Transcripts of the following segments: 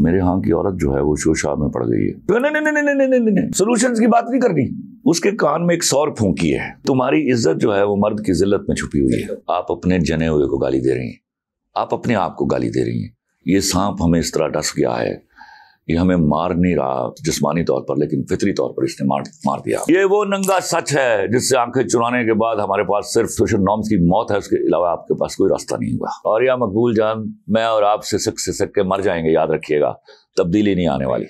मेरे यहाँ की औरत जो है वो शोशा में पड़ गई है तो नहीं नहीं नहीं नहीं नहीं नहीं सोल्यूशन की बात नहीं करनी उसके कान में एक सौर फूंकी है तुम्हारी इज्जत जो है वो मर्द की जिल्लत में छुपी हुई है आप अपने जने हुए को गाली दे रही हैं आप अपने आप को गाली दे रही हैं ये सांप हमें इस तरह डस गया है ये हमें मार नहीं रहा जिस्मानी तौर पर लेकिन फितरी तौर पर इसने मार मार दिया ये वो नंगा सच है जिससे आंखें चुराने के बाद हमारे पास सिर्फ सोशल नॉर्म्स की मौत है उसके अलावा आपके पास कोई रास्ता नहीं हुआ और या मकबूल जान मैं और आप सिसक सिसक के मर जाएंगे याद रखिएगा तब्दीली नहीं आने वाली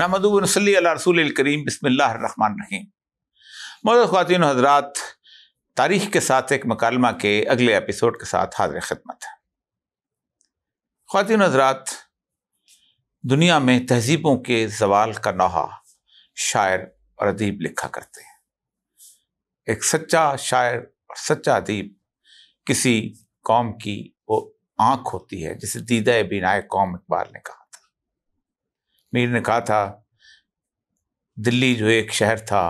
नमदूबनसली रसूल करीम बसमिल्लामान रहीम मदद खातिन हजरात तारीख के साथ एक मकालमा के अगले एपिसोड के साथ हाजिर खदमत खातिन हजरात दुनिया में तहजीबों के जवाल का नौहा शायर और अदीब लिखा करते हैं एक सच्चा शायर और सच्चा अदीब किसी कौम की वो आँख होती है जिसे दीदा बिनाए कौम इकबाल ने कहा मीर ने कहा था दिल्ली जो एक शहर था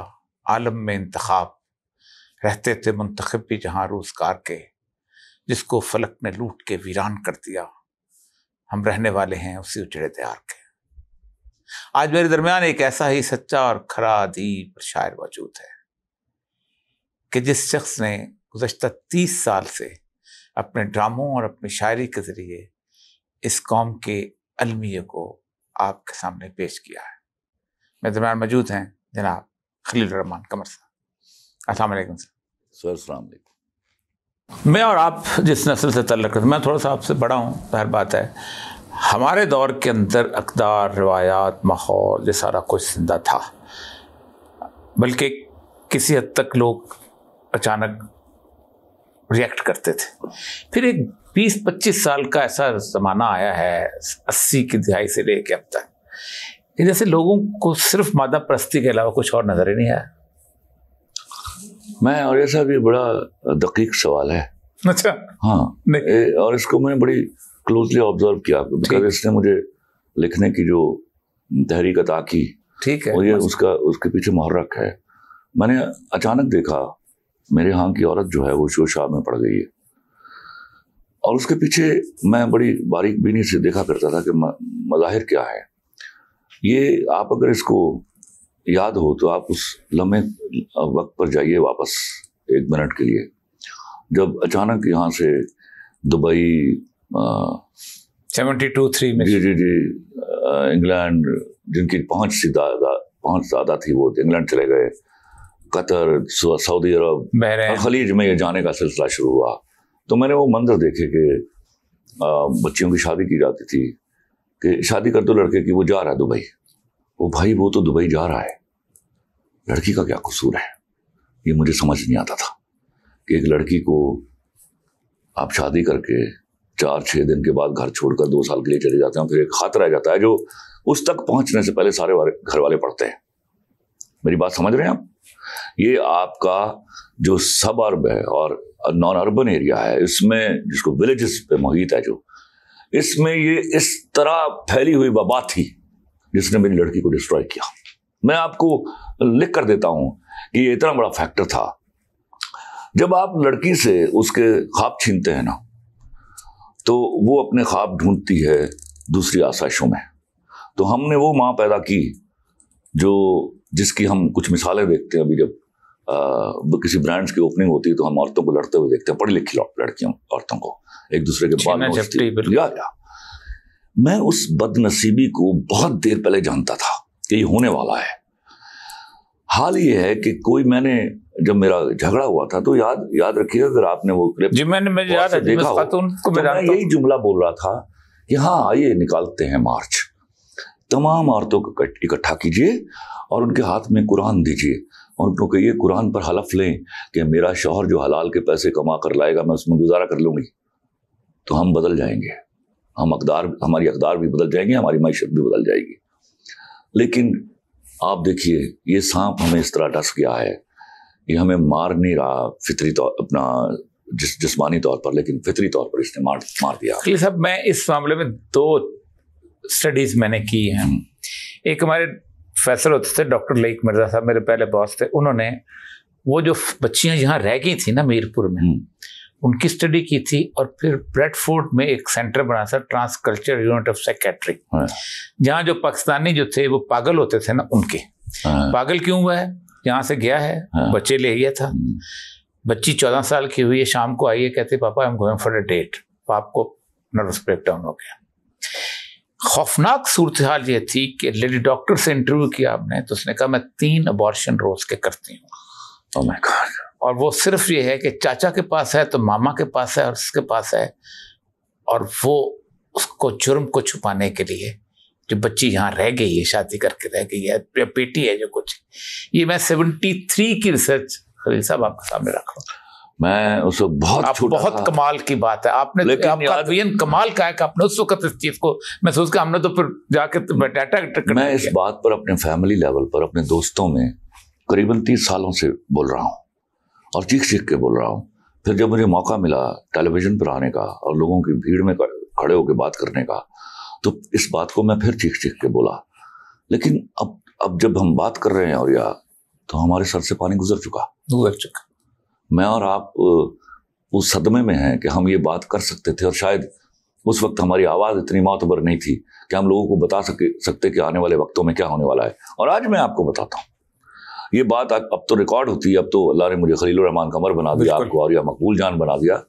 आलम में इंतखब रहते थे मंतखब भी जहाँ रोजगार के जिसको फलक ने लूट के वीरान कर दिया हम रहने वाले हैं उसी उजड़े त्यार के आज मेरे दरमियान एक ऐसा ही सच्चा और खरा अदीब शायर मौजूद है कि जिस शख्स ने गुजशत तीस साल से अपने ड्रामों और अपनी शायरी के ज़रिए इस कौम के अलमिये को आपके सामने पेश किया है मेरे दरमियान मौजूद हैं जनाब खलील रहमान कमर साहब असलम सर सलाम मैं और आप जिस नस्ल से तल्लक रखते मैं थोड़ा सा आपसे बड़ा हूँ हर बात है हमारे दौर के अंदर अकदार रवायात माहौल ये सारा कुछ जिंदा था बल्कि किसी हद तक लोग अचानक रिएक्ट करते थे फिर एक 20-25 साल का ऐसा ज़माना आया है अस्सी की दिहाई से लेके अब तक कि जैसे लोगों को सिर्फ मादा प्रस्ती के अलावा कुछ और नज़र ही नहीं आया मैं और ऐसा भी बड़ा दकीक सवाल है अच्छा हाँ ए, और इसको मैंने बड़ी क्लोजली ऑब्जर्व किया बिकॉज इसने मुझे लिखने की जो तहरीक अदा की ठीक है और ये उसका उसके पीछे मुहर्रक है मैंने अचानक देखा मेरे यहाँ की औरत जो है वो शोशाब में पड़ गई है और उसके पीछे मैं बड़ी बारीक बीनी से देखा करता था कि मज़ाहिर क्या है ये आप अगर इसको याद हो तो आप उस लम्हे वक्त पर जाइए वापस एक मिनट के लिए जब अचानक यहाँ से दुबई सेवेंटी टू थ्री में जी जी जी इंग्लैंड जिनकी पहुँच सी दादा पहुँच ज़्यादा थी वो इंग्लैंड चले गए कतर सऊदी अरब खलीज में ये जाने का सिलसिला शुरू हुआ तो मैंने वो मंजर देखे कि बच्चियों की शादी की जाती थी कि शादी कर दो लड़के की वो जा रहा है दुबई वो भाई वो तो दुबई जा रहा है लड़की का क्या कसूर है ये मुझे समझ नहीं आता था कि एक लड़की को आप शादी करके चार छः दिन के बाद घर छोड़कर दो साल के लिए चले जाते हैं फिर एक हाथ रह जाता है जो उस तक पहुंचने से पहले सारे घर वाले पढ़ते हैं मेरी बात समझ रहे हैं आप ये आपका जो सब अर्ब है और नॉन अर्बन एरिया है इसमें जिसको विलेजेस पे मुहित है जो इसमें ये इस तरह फैली हुई वबा थी जिसने मेरी लड़की को डिस्ट्रॉय किया मैं आपको लिख कर देता हूँ कि ये इतना बड़ा फैक्टर था जब आप लड़की से उसके ख्वाब छीनते हैं ना तो वो अपने ख्वाब ढूंढती है दूसरी आसाइशों में तो हमने वो माँ पैदा की जो जिसकी हम कुछ मिसालें देखते हैं अभी जब आ, किसी ब्रांड्स की ओपनिंग होती है तो हम औरतों को लड़ते हुए देखते हैं पढ़ी लिखी लड़कियों औरतों को एक दूसरे के बाद या, या मैं उस बदनसीबी को बहुत देर पहले जानता था कि ये होने वाला है हाल ये है कि कोई मैंने जब मेरा झगड़ा हुआ था तो याद याद रखिए अगर आपने वो क्लिप जी मैंने मैं याद देखा तो मैं यही जुमला बोल रहा था कि हाँ आइए निकालते हैं मार्च तमाम औरतों को इकट्ठा कीजिए और उनके हाथ में कुरान दीजिए और उनको कहिए कुरान पर हलफ लें कि मेरा शोहर जो हलाल के पैसे कमा कर लाएगा मैं उसमें गुजारा कर लूँगी तो हम बदल जाएंगे हम अकदार हमारी अकदार भी बदल जाएंगे हमारी मीशत भी बदल जाएगी लेकिन आप देखिए ये सांप हमें इस तरह डस गया है ये हमें मार नहीं रहा फितरी तौर अपना जिस जिस्मानी तौर पर लेकिन फितरी तौर पर इसने मार मार दिया साहब मैं इस मामले में दो स्टडीज मैंने की हैं एक हमारे फैसल होते थे डॉक्टर लईक मिर्जा साहब मेरे पहले बॉस थे उन्होंने वो जो बच्चियां यहाँ रह गई थी ना मीरपुर में हम्म। उनकी स्टडी की थी और फिर ब्रेडफोर्ड में एक सेंटर बना था trans culture unit of secretary जहाँ जो पाकिस्तानी जो थे वो पागल होते थे ना उनके हाँ। पागल क्यों हुआ है यहाँ से गया है हाँ। बच्चे ले गया था हम्म। बच्ची चौदह साल की हुई है शाम को आई है कहते पापा I am going for a date पाप को नर्वस ब्रेक डाउन हो गया खौफनाक सूरत हाल ये थी कि लेडी डॉक्टर से इंटरव्यू किया आपने तो उसने कहा मैं तीन अबॉर्शन रोज के करती हूँ oh और वो सिर्फ ये है कि चाचा के पास है तो मामा के पास है और उसके पास है और वो उसको जुर्म को छुपाने के लिए जो बच्ची यहाँ रह गई है शादी करके रह गई है या बेटी है जो कुछ ये मैं सेवेंटी थ्री की रिसर्च खलील साहब आपके सामने रख रहा हूँ मैं उसको बहुत बहुत था। कमाल की बात है आपने लेकिन तो कमाल का है कि आपने उस वक्त इस चीज को महसूस किया हमने तो फिर जाके डाटा तो मैं इस बात पर अपने फैमिली लेवल पर अपने दोस्तों में करीबन तीस सालों से बोल रहा हूँ और चीख चीख के बोल रहा हूँ फिर जब मुझे मौका मिला टेलीविजन पर आने का और लोगों की भीड़ में खड़े होकर बात करने का तो इस बात को मैं फिर चीख चीख के बोला लेकिन अब अब जब हम बात कर रहे हैं और या तो हमारे सर से पानी गुजर चुका गुजर चुका मैं और आप उस सदमे में हैं कि हम ये बात कर सकते थे और शायद उस वक्त हमारी आवाज़ इतनी मातबर नहीं थी कि हम लोगों को बता सके सकते कि आने वाले वक्तों में क्या होने वाला है और आज मैं आपको बताता हूँ ये बात अब तो रिकॉर्ड होती है अब तो अल्लाह ने मुझे खलील रहमान कमर बना दिया आपको और या मकबूल जान बना दिया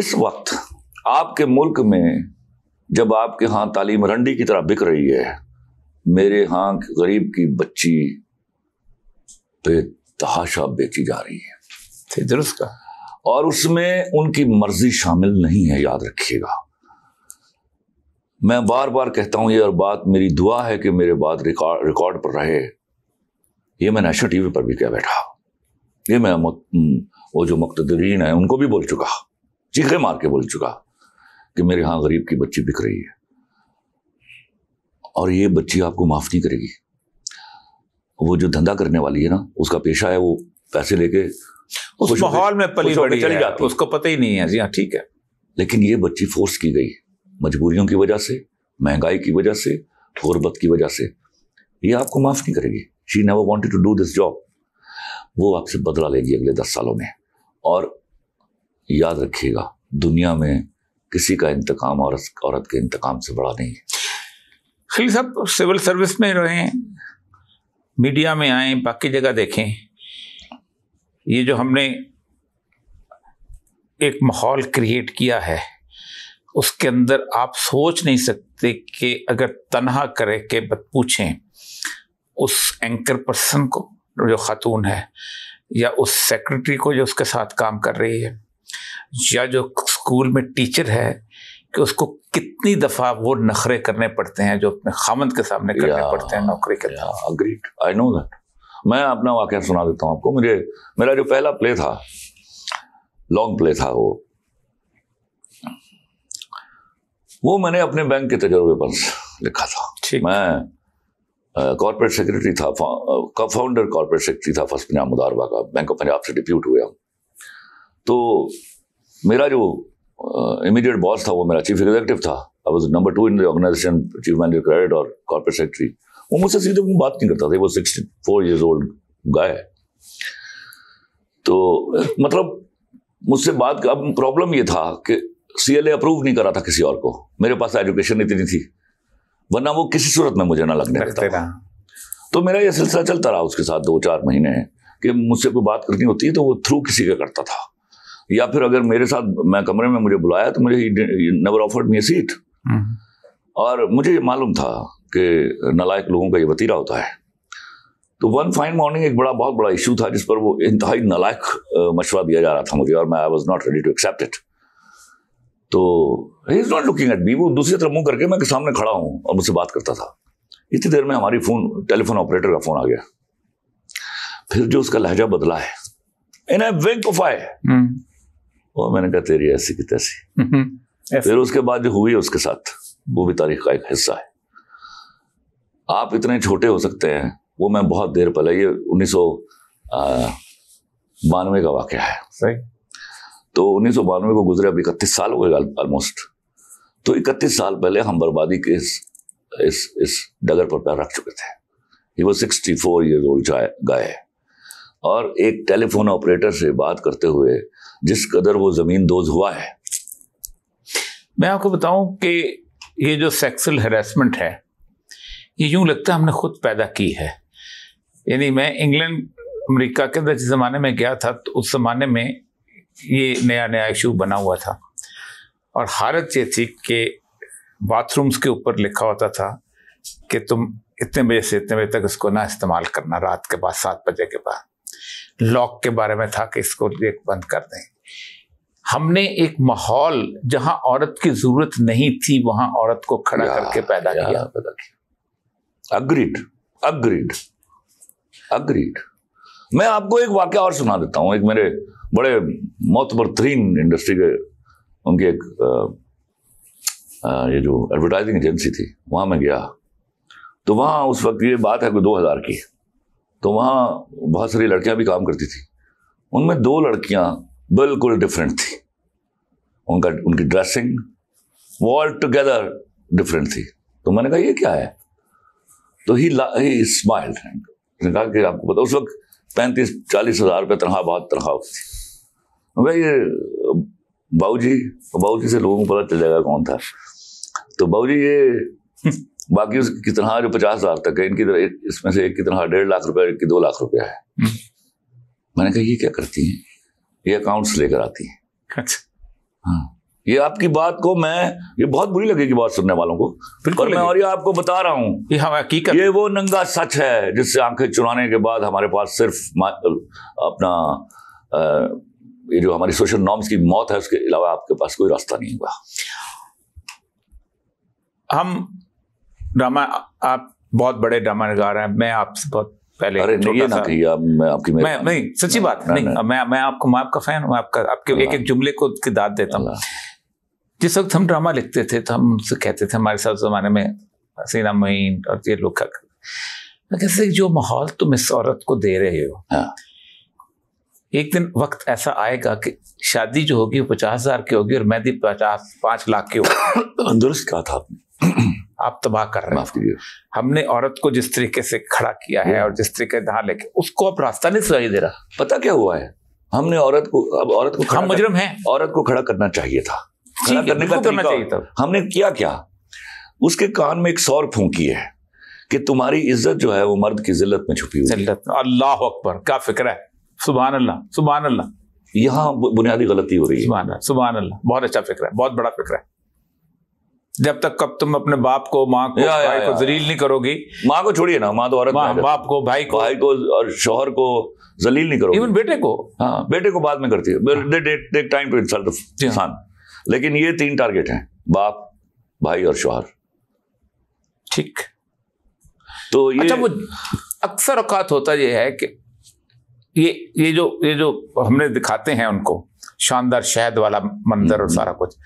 इस वक्त आपके मुल्क में जब आपके यहाँ तालीम रंडी की तरह बिक रही है मेरे यहाँ गरीब की बच्ची पे तहाशा बेची जा रही है दुरुस्त का और उसमें उनकी मर्जी शामिल नहीं है याद रखिएगा मैं बार बार कहता हूं ये और बात मेरी दुआ है कि मेरे बात रिकॉर्ड पर रहे ये मैं नेशनल टीवी पर भी कह बैठा ये मैं वो जो मुख्तरीन है उनको भी बोल चुका चीखे मार के बोल चुका कि मेरे यहां गरीब की बच्ची बिक रही है और ये बच्ची आपको माफ़ नहीं करेगी वो जो धंधा करने वाली है ना उसका पेशा है वो पैसे लेके उस माहौल में पली बड़ी चली जाती उसको पता ही नहीं है जी हाँ ठीक है लेकिन ये बच्ची फोर्स की गई मजबूरियों की वजह से महंगाई की वजह से गुरबत की वजह से ये आपको माफ़ नहीं करेगी she never wanted to do this job वो आपसे बदला लेगी अगले दस सालों में और याद रखिएगा दुनिया में किसी का इंतकाम औरत औरत के इंतकाम से बड़ा नहीं है खली साहब सिविल सर्विस में रहे मीडिया में आए बाकी जगह देखें ये जो हमने एक माहौल क्रिएट किया है उसके अंदर आप सोच नहीं सकते कि अगर तनहा करे के पूछें उस एंकर पर्सन को जो खातून है या उस सेक्रेटरी को जो उसके साथ काम कर रही है या जो स्कूल में टीचर है कि उसको कितनी दफा वो नखरे करने पड़ते हैं जो अपने खामंद के सामने करने yeah, पड़ते हैं नौकरी के अग्रीड आई नो दैट मैं अपना वाक्य सुना देता हूँ आपको मुझे मेरा जो पहला प्ले था लॉन्ग प्ले था वो वो मैंने अपने बैंक के तजर्बे पर लिखा था ठीक मैं कॉरपोरेट सेक्रेटरी था फा, फाउंडर कॉरपोरेट सेक्रेटरी था फर्स्ट पंजाब मुदारवा का बैंक ऑफ पंजाब से डिप्यूट हुआ तो मेरा जो इमीडिएट uh, बॉस था वो मेरा चीफ एग्जीक्यूटिव था I was number two in the organisation chief manager credit और कॉर्पोरेट सेक्रेटरी वो मुझसे सीधे वो बात नहीं करता था वो sixty four years old guy तो मतलब मुझसे बात अब प्रॉब्लम ये था कि सी अप्रूव नहीं करा था किसी और को मेरे पास एजुकेशन इतनी थी वरना वो किसी सूरत में मुझे ना लगने था तो मेरा ये सिलसिला चलता रहा उसके साथ दो चार महीने कि मुझसे कोई बात करनी होती है तो वो थ्रू किसी का करता था या फिर अगर मेरे साथ मैं कमरे में मुझे बुलाया तो मुझे नवर ऑफर्ड मी सीट और मुझे ये मालूम था कि नलायक लोगों का ये वतीरा होता है तो वन फाइन मॉर्निंग एक बड़ा बहुत बड़ा इशू था जिस पर वो इंतहाई नलायक मशवरा दिया जा रहा था मुझे और मैं I was not ready to accept it तो he is not looking at me वो दूसरी तरफ मुंह करके मैं सामने खड़ा हूँ और मुझसे बात करता था इतनी देर में हमारी फ़ोन टेलीफोन ऑपरेटर का फ़ोन आ गया फिर जो उसका लहजा बदला है इन ए विंक ऑफ आई और मैंने कहा तेरी ऐसी की तैसी हम्म। फिर उसके बाद जो हुई उसके साथ वो भी तारीख का एक हिस्सा है आप इतने छोटे हो सकते हैं वो मैं बहुत देर पहले ये उन्नीस सौ बानवे का वाक़ है सही तो उन्नीस सौ बानवे को गुजरे अब इकतीस साल हो गए ऑलमोस्ट तो इकतीस साल पहले हम बर्बादी के इस इस इस डगर पर पैर रख चुके थे ही वो sixty four year old guy और एक टेलीफोन ऑपरेटर से बात करते हुए जिस कदर वो ज़मीन दोज हुआ है मैं आपको बताऊं कि ये जो सेक्सुअल हेरासमेंट है ये यूं लगता है हमने खुद पैदा की है यानी मैं इंग्लैंड अमेरिका के अंदर जिस ज़माने में गया था तो उस ज़माने में ये नया नया इशू बना हुआ था और हालत ये थी कि बाथरूम्स के ऊपर लिखा होता था कि तुम इतने बजे से इतने बजे तक इसको ना इस्तेमाल करना रात के बाद सात बजे के बाद लॉक के बारे में था कि इसको एक बंद कर दें हमने एक माहौल जहां औरत की जरूरत नहीं थी वहां औरत को खड़ा करके पैदा किया पैदा किया अग्रीड अग्रीड अग्रीड मैं आपको एक वाक्य और सुना देता हूं एक मेरे बड़े मोतबर तरीन इंडस्ट्री के उनके एक आ, आ, ये जो एडवर्टाइजिंग एजेंसी थी वहां मैं गया तो वहां उस वक्त ये बात है कोई दो हज़ार की तो वहाँ बहुत सारी लड़कियाँ भी काम करती थी उनमें दो लड़कियाँ बिल्कुल डिफरेंट थी उनका उनकी ड्रेसिंग वो ऑल टुगेदर डिफरेंट थी तो मैंने कहा ये क्या है तो ही ही स्माइल्ड उसने कहा कि आपको पता उस वक्त पैंतीस चालीस हज़ार रुपये तनख्वाह बहुत तनख्वाह होती थी भाई ये बाबू जी बाबू जी से लोगों को पता चल जाएगा कौन था तो बाबू जी ये बाकी उसकी कितना जो पचास हजार तक है इनकी इसमें से एक कितना डेढ़ लाख रुपया एक दो लाख रुपया है हम्म। मैंने कहा ये क्या करती हैं ये अकाउंट्स लेकर आती हैं अच्छा हाँ ये आपकी बात को मैं ये बहुत बुरी लगेगी बात सुनने वालों को बिल्कुल मैं और ये आपको बता रहा हूँ ये हम हकीकत ये वो नंगा सच है जिससे आंखें चुराने के बाद हमारे पास सिर्फ अपना आ, ये जो हमारी सोशल नॉर्म्स की मौत है उसके अलावा आपके पास कोई रास्ता नहीं हुआ हम ड्रामा आप बहुत बड़े ड्रामा नगार हैं मैं आपसे बहुत पहले अरे नहीं ये ना कहिए आप मैं आपकी मैं नहीं सच्ची बात नहीं मैं मैं आपको मैं आपका फैन हूँ आपका आपके एक एक जुमले को उसकी दाद देता हूँ जिस वक्त हम ड्रामा लिखते थे तो हम उनसे कहते थे हमारे साथ जमाने में सीना मोइन और ये लोग कैसे जो माहौल तुम इस औरत को दे रहे हो हाँ। एक दिन वक्त ऐसा आएगा कि शादी जो होगी वो पचास हजार की होगी और मैं दी पचास पांच लाख की होगी दुरुस्त कहा था आपने आप तबाह कर रहे हैं हमने औरत को जिस तरीके से खड़ा किया है और जिस तरीके से लेके उसको अब रास्ता नहीं सुनाई दे रहा पता क्या हुआ है हमने औरत को अब औरत को हम मुजरम हैं औरत को खड़ा करना चाहिए था खड़ा करने का करना चाहिए था हमने किया क्या उसके कान में एक सौर फूंकी है कि तुम्हारी इज्जत जो है वो मर्द की जिल्लत में छुपी हुई है अल्लाह अकबर क्या फिक्र है सुबह अल्लाह सुबह अल्लाह यहाँ बुनियादी गलती हो रही है सुबह अल्लाह बहुत अच्छा फिक्र है बहुत बड़ा फिक्र है जब तक कब तुम अपने बाप को माँ को या, भाई या, को जलील नहीं करोगी माँ को छोड़िए ना माँ तो औरत मा, बाप को भाई को भाई को और शोहर को जलील नहीं करोगी इवन बेटे को हाँ बेटे को बाद में करती है इंसान हाँ। हाँ। लेकिन ये तीन टारगेट हैं बाप भाई और शोहर ठीक तो ये अच्छा वो अक्सर औकात होता ये है कि ये ये जो ये जो हमने दिखाते हैं उनको शानदार शहद वाला मंजर और हम्म, हम्म। सारा कुछ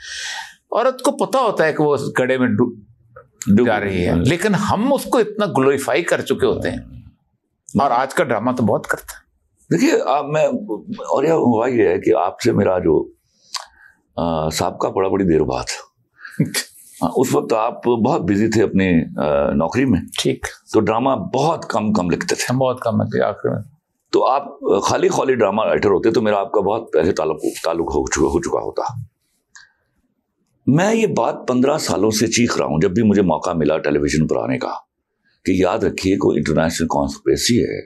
औरत को पता होता है कि वो गड़े में डूब जा रही है लेकिन हम उसको इतना ग्लोरीफाई कर चुके होते हैं और आज का ड्रामा तो बहुत करता है देखिए आप मैं और यह हुआ यह है कि आपसे मेरा जो सबका बड़ा बड़ी देर बाद हाँ, उस वक्त आप बहुत बिजी थे अपने नौकरी में ठीक तो ड्रामा बहुत कम कम लिखते थे बहुत कम लिखते तो आखिर में तो आप खाली खाली ड्रामा राइटर होते तो मेरा आपका बहुत पहले ताल्लुक ताल्लुक हो चुका हो चुका होता मैं ये बात पंद्रह सालों से चीख रहा हूं जब भी मुझे मौका मिला टेलीविजन पर आने का कि याद रखिए कोई इंटरनेशनल कॉन्स्परेसी है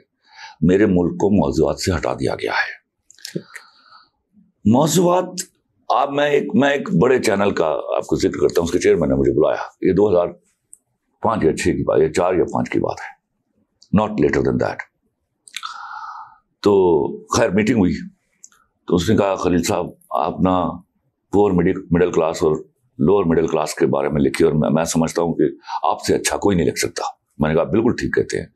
मेरे मुल्क को मौजूद से हटा दिया गया है मौजूद आप मैं एक मैं एक बड़े चैनल का आपको जिक्र करता हूं उसके चेयरमैन ने मुझे बुलाया ये 2005 या छः की बात या चार या पांच की बात है नॉट लेटर देन दैट तो खैर मीटिंग हुई तो उसने कहा खलील साहब आप ना पुअर मिडिल क्लास और लोअर मिडिल क्लास के बारे में लिखी और मैं, मैं समझता हूँ कि आपसे अच्छा कोई नहीं लिख सकता मैंने कहा बिल्कुल ठीक कहते हैं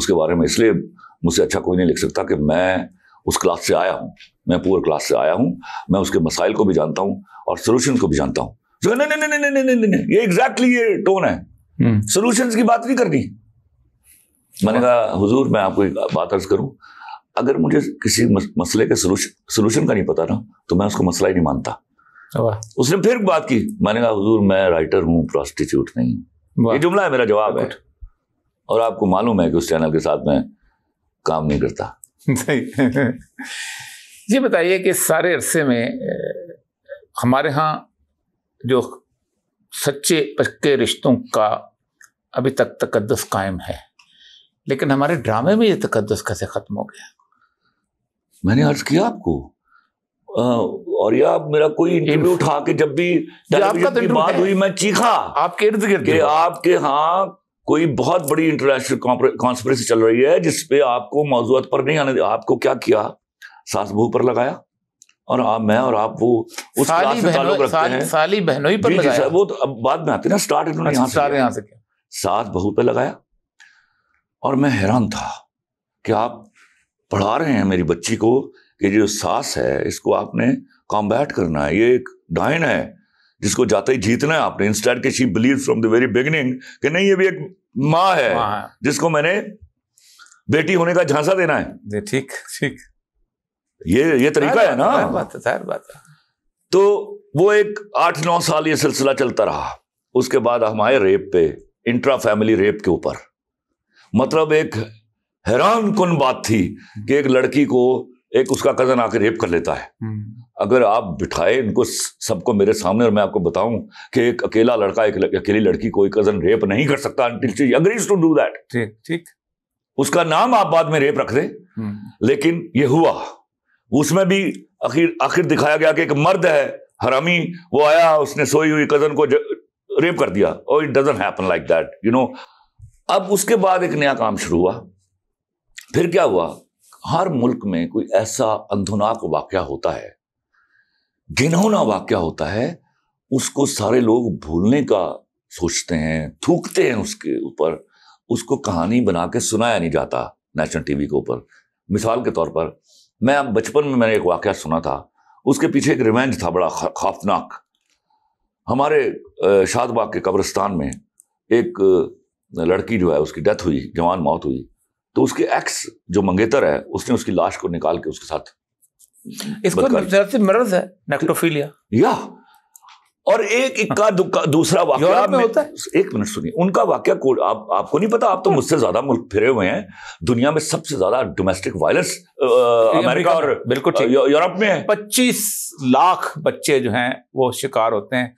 उसके बारे में इसलिए मुझसे अच्छा कोई नहीं लिख सकता कि मैं उस क्लास से आया हूँ मैं पुअर क्लास से आया हूँ मैं उसके मसाइल को भी जानता हूँ और सोल्यूशन को भी जानता हूँ नहीं नहीं नहीं नहीं नहीं नहीं ये एग्जैक्टली ये टोन है सोल्यूशन हम्म। की बात नहीं करनी मैंने कहा हुजूर मैं आपको एक बात अर्ज करूं अगर मुझे किसी मसले के सोल्यूशन का नहीं पता ना तो मैं उसको मसला ही नहीं मानता उसने फिर बात की मैंने कहा हजूर मैं राइटर हूँ प्रोस्टिट्यूट नहीं हूँ ये जुमला है मेरा जवाब है और आपको मालूम है कि उस चैनल के साथ मैं काम नहीं करता ये बताइए कि सारे अरसे में हमारे यहाँ जो सच्चे पक्के रिश्तों का अभी तक तकदस कायम है लेकिन हमारे ड्रामे में ये तकदस कैसे ख़त्म हो गया मैंने अर्ज किया आपको हाँ, और या मेरा कोई इंटरव्यू उठा के जब भी तो बात हुई मैं चीखा आपके इर्द गिर्द आपके हाँ कोई बहुत बड़ी इंटरनेशनल कॉन्फ्रेंस चल रही है जिसपे आपको मौजूद पर नहीं आने आपको क्या किया सास बहू पर लगाया और आप मैं और आप वो उस साली बहनों साली, साली बहनोई पर लगाया जी, वो तो अब बाद में आते ना स्टार्ट इन्होंने यहां अच्छा, से यहाँ से सास बहू पे लगाया और मैं हैरान था कि आप पढ़ा रहे हैं मेरी बच्ची को कि जो सांस है इसको आपने कॉम्बैट करना है ये एक डाइन है जिसको जाते ही जीतना है आपने इंस्टेड के she believe from the very beginning कि नहीं ये भी एक माँ है, मा है जिसको मैंने बेटी होने का झांसा देना है ठीक ठीक ये ये तरीका है ना बात है बात तो वो एक आठ नौ साल ये सिलसिला चलता रहा उसके बाद हम आए रेप पे इंट्रा फैमिली रेप के ऊपर मतलब एक हैरान कन बात थी कि एक लड़की को एक उसका कज़न आकर रेप कर लेता है हम्म। अगर आप बिठाए इनको सबको मेरे सामने और मैं आपको बताऊं कि एक अकेला लड़का एक अकेली लड़की कोई कज़न रेप नहीं कर सकता अग्रीज टू डू दैट ठीक ठीक उसका नाम आप बाद में रेप रख दे हम्म। लेकिन ये हुआ उसमें भी आखिर आखिर दिखाया गया कि एक मर्द है हरामी वो आया उसने सोई हुई कज़न को रेप कर दिया और it doesn't happen like that you know अब उसके बाद एक नया काम शुरू हुआ फिर क्या हुआ हर मुल्क में कोई ऐसा अंधुनाक वाक्य होता है घिनौना वाक्य होता है उसको सारे लोग भूलने का सोचते हैं थूकते हैं उसके ऊपर उसको कहानी बना के सुनाया नहीं जाता नेशनल टीवी के ऊपर मिसाल के तौर पर मैं अब बचपन में मैंने एक वाक्य सुना था उसके पीछे एक रिवेंज था बड़ा खौफनाक हमारे शादबाग के कब्रिस्तान में एक लड़की जो है उसकी डेथ हुई जवान मौत हुई तो उसके एक्स जो मंगेतर है उसने उसकी लाश को निकाल के उसके साथ मर्ज है नेक्टोफीलिया या और एक इक्का दूसरा वाक्य एक मिनट सुनिए उनका वाक्य आप आपको नहीं पता आप तो, तो मुझसे ज्यादा मुल्क फिरे हुए हैं दुनिया में सबसे ज्यादा डोमेस्टिक वायलेंस अमेरिका और बिल्कुल यूरोप में है पच्चीस लाख बच्चे जो हैं वो शिकार होते हैं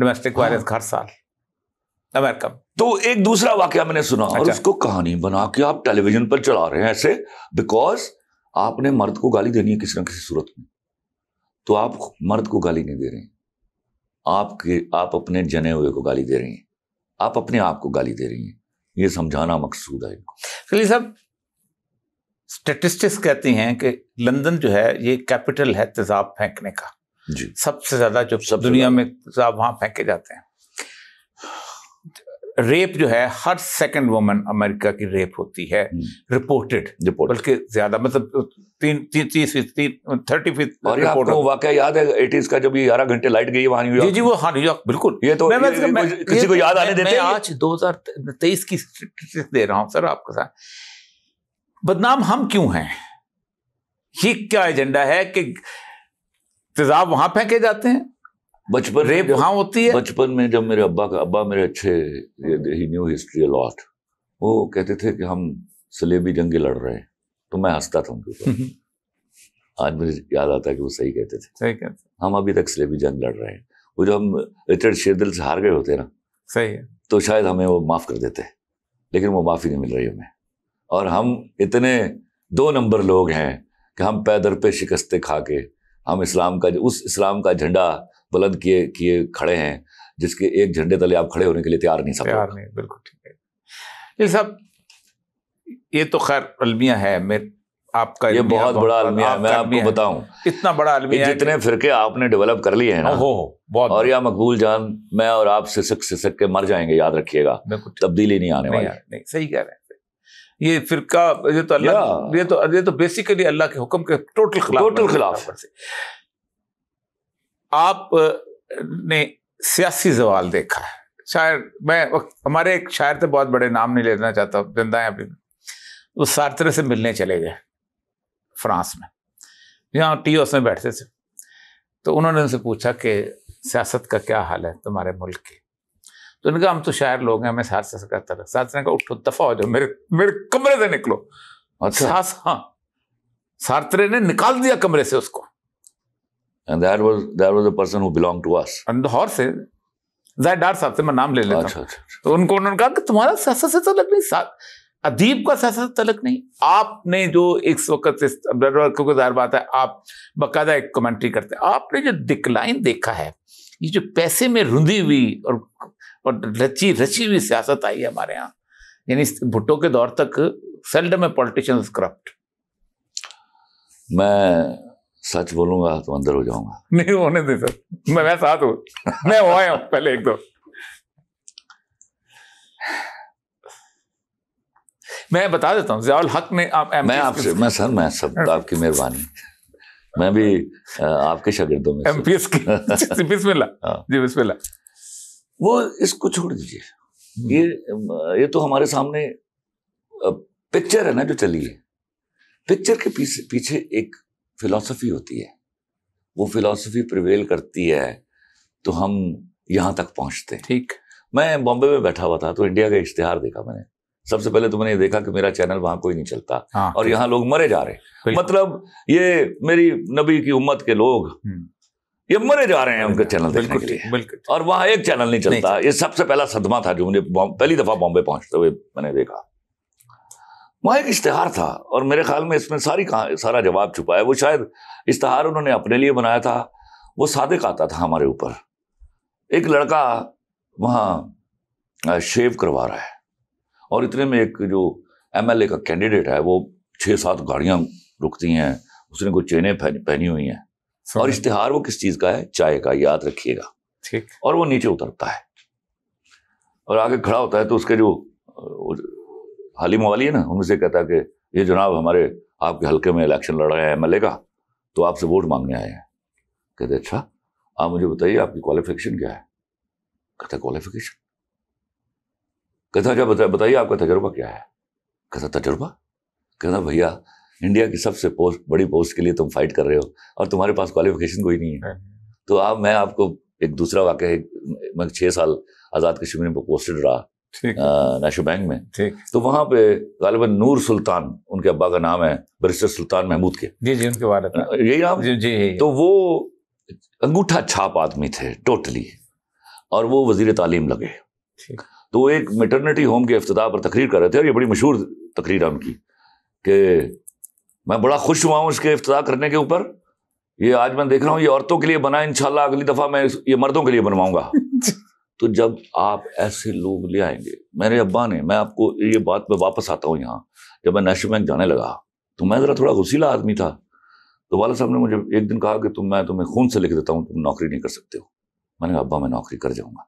डोमेस्टिक वायलेंस हाँ। हर साल अमेरिका तो एक दूसरा वाक्य मैंने सुना अच्छा। और उसको कहानी बना के आप टेलीविजन पर चला रहे हैं ऐसे बिकॉज आपने मर्द को गाली देनी है किसी ना किसी सूरत में तो आप मर्द को गाली नहीं दे रहे हैं आपके आप अपने जने हुए को गाली दे रही हैं आप अपने आप को गाली दे रही हैं ये समझाना मकसूद है इनको चलिए साहब स्टेटिस्टिक्स कहती हैं कि लंदन जो है ये कैपिटल है तेजाब फेंकने का जी सबसे ज्यादा जो सब दुनिया में तेजाब वहां फेंके जाते हैं रेप जो है हर सेकंड वुमन अमेरिका की रेप होती है रिपोर्टेड हम्म। बल्कि ज्यादा मतलब थर्टी आपको याद है एटीज का जब ग्यारह घंटे लाइट गई वहां जी जी वो हाँ न्यूयॉर्क बिल्कुल ये तो मैं, मैं, मैं, मैं, किसी को याद आने देते आज दो हजार तेईस की दे रहा हूँ सर आपके साथ बदनाम हम क्यों हैं ये क्या एजेंडा है कि तेजाब वहां फेंके जाते हैं बचपन रेप वहाँ होती है बचपन में जब मेरे अब्बा का अब्बा मेरे अच्छे ही न्यू हिस्ट्री लॉट वो कहते थे कि हम सलेबी जंगे लड़ रहे हैं तो मैं हंसता था उनके ऊपर आज मुझे याद आता है कि वो सही कहते थे सही कहते हम अभी तक सलेबी जंग लड़ रहे हैं वो जब हम रिचर्ड शेरदिल से हार गए होते ना सही है तो शायद हमें वो माफ़ कर देते लेकिन वो माफ़ी नहीं मिल रही हमें और हम इतने दो नंबर लोग हैं कि हम पैदर पे शिकस्ते खा के हम इस्लाम का उस इस्लाम का झंडा बुलंद किए किए खड़े हैं जिसके एक झंडे तले आप खड़े होने के लिए तैयार नहीं सकते तैयार नहीं बिल्कुल ठीक है ये सब ये तो खैर अलमिया है मेरे आपका ये बहुत तो बड़ा अलमिया है मैं आपको बताऊं इतना बड़ा अलमिया जितने फिरके आपने डेवलप कर लिए हैं ना हो बहुत और या मकबूल जान मैं और आप सिसक सिसक के मर जाएंगे याद रखिएगा तब्दीली नहीं आने वाली नहीं सही कह रहे हैं ये फिरका ये तो अल्लाह ये तो ये तो बेसिकली अल्लाह के हुक्म के टोटल खिलाफ टोटल खिलाफ आप ने सियासी जवाल देखा है शायर मैं हमारे एक शायर थे बहुत बड़े नाम नहीं लेना चाहता जिंदा है अभी वो सार्त्र से मिलने चले गए फ्रांस में यहाँ टी हाउस में बैठते थे तो उन्होंने उनसे पूछा कि सियासत का क्या हाल है तुम्हारे मुल्क की तो उन्होंने कहा हम तो शायर लोग हैं हमें सार्त्र से कहता था सार्त्र ने कहा उठो दफा हो जाओ मेरे मेरे कमरे से निकलो और अच्छा। सास अच्छा। हाँ सार्त्रे ने निकाल दिया कमरे से उसको and that was that was the person who belonged to us and the horse जायदार साहब से मैं नाम ले लेता अच्छा, अच्छा, unko unhone kaha ki tumhara sasa se से तलक नहीं अदीब का सियासत तलक नहीं आपने जो एक वक्त क्योंकि जाहिर बात है आप बकायदा एक कमेंट्री करते हैं आपने जो डिक्लाइन देखा है ये जो पैसे में रुंधी हुई और और रची रची हुई सियासत आई है हमारे यहाँ यानी भुट्टो के दौर तक सेल्डम है पॉलिटिशियंस करप्ट मैं सच बोलूंगा तो अंदर हो जाऊंगा नहीं होने दे सर मैं मैं साथ हूं मैं हो आया पहले एक दो मैं बता देता हूँ जयाल हक ने आप मैं आपसे मैं सर मैं सब हाँ। आपकी मेहरबानी मैं भी आपके शागिर्दों में एम पी एस की बिस्मिल्ला जी बिस्मिल्ला हाँ। वो इसको छोड़ दीजिए ये ये तो हमारे सामने पिक्चर है ना जो चली है पिक्चर के पीछे पीछे एक फिलॉसफी होती है वो फिलॉसफी प्रिवेल करती है तो हम यहाँ तक पहुँचते हैं ठीक मैं बॉम्बे में बैठा हुआ था तो इंडिया का इश्तेहार देखा मैंने सबसे पहले तो मैंने देखा कि मेरा चैनल वहां कोई नहीं चलता हाँ, और यहाँ लोग मरे जा रहे मतलब ये मेरी नबी की उम्मत के लोग हम्म। ये मरे जा रहे हैं उनके चैनल देखने के लिए बिल्कुल और वहां एक चैनल नहीं चलता ये सबसे पहला सदमा था जो मुझे पहली दफा बॉम्बे पहुंचते हुए मैंने देखा वहाँ एक इश्तहार था और मेरे ख्याल में इसमें सारी कहा सारा जवाब छुपा है वो शायद इश्तहार उन्होंने अपने लिए बनाया था वो सादिक आता था हमारे ऊपर एक लड़का वहाँ शेव करवा रहा है और इतने में एक जो एमएलए का कैंडिडेट है वो छः सात गाड़ियाँ रुकती हैं उसने कुछ चेने पहनी हुई हैं और इश्तहार वो किस चीज़ का है चाय का याद रखिएगा ठीक और वो नीचे उतरता है और आगे खड़ा होता है तो उसके जो हाली वाली है ना उनमें से कहता कि ये जनाब हमारे आपके हल्के में इलेक्शन लड़ रहे हैं एम का तो आपसे वोट मांगने आए हैं कहते अच्छा आप मुझे बताइए आपकी क्वालिफिकेशन क्या है कहता क्वालिफिकेशन कहता जब अच्छा, बताइए आपका तजर्बा क्या है कहता तजर्बा कहता भैया इंडिया की सबसे पोस्ट बड़ी पोस्ट के लिए तुम फाइट कर रहे हो और तुम्हारे पास क्वालिफिकेशन कोई नहीं है हाँ। तो आप मैं आपको एक दूसरा है मैं छः साल आज़ाद कश्मीर में पोस्टेड रहा नेशनल बैंक में तो वहां पे गालिबा नूर सुल्तान उनके अब्बा का नाम है बरिस्टर सुल्तान महमूद के जी जी उनके बारे में यही नाम जी जी तो वो अंगूठा छाप आदमी थे टोटली और वो वजीर तालीम लगे तो एक मेटर्निटी होम के अफ्ताह पर तकरीर कर रहे थे और ये बड़ी मशहूर तकरीर है उनकी कि मैं बड़ा खुश हुआ हूँ उसके अफ्ताह करने के ऊपर ये आज मैं देख रहा हूँ ये औरतों के लिए बना इन अगली दफ़ा मैं ये मर्दों के लिए बनवाऊंगा तो जब आप ऐसे लोग ले आएंगे मेरे अब्बा ने मैं आपको ये बात मैं वापस आता हूँ यहाँ जब मैं नेशनल बैंक जाने लगा तो मैं ज़रा थोड़ा घुसीला आदमी था तो वाला साहब ने मुझे एक दिन कहा कि तुम मैं तुम्हें खून से लिख देता हूँ तुम नौकरी नहीं कर सकते हो मैंने कहा अब्बा मैं नौकरी कर जाऊँगा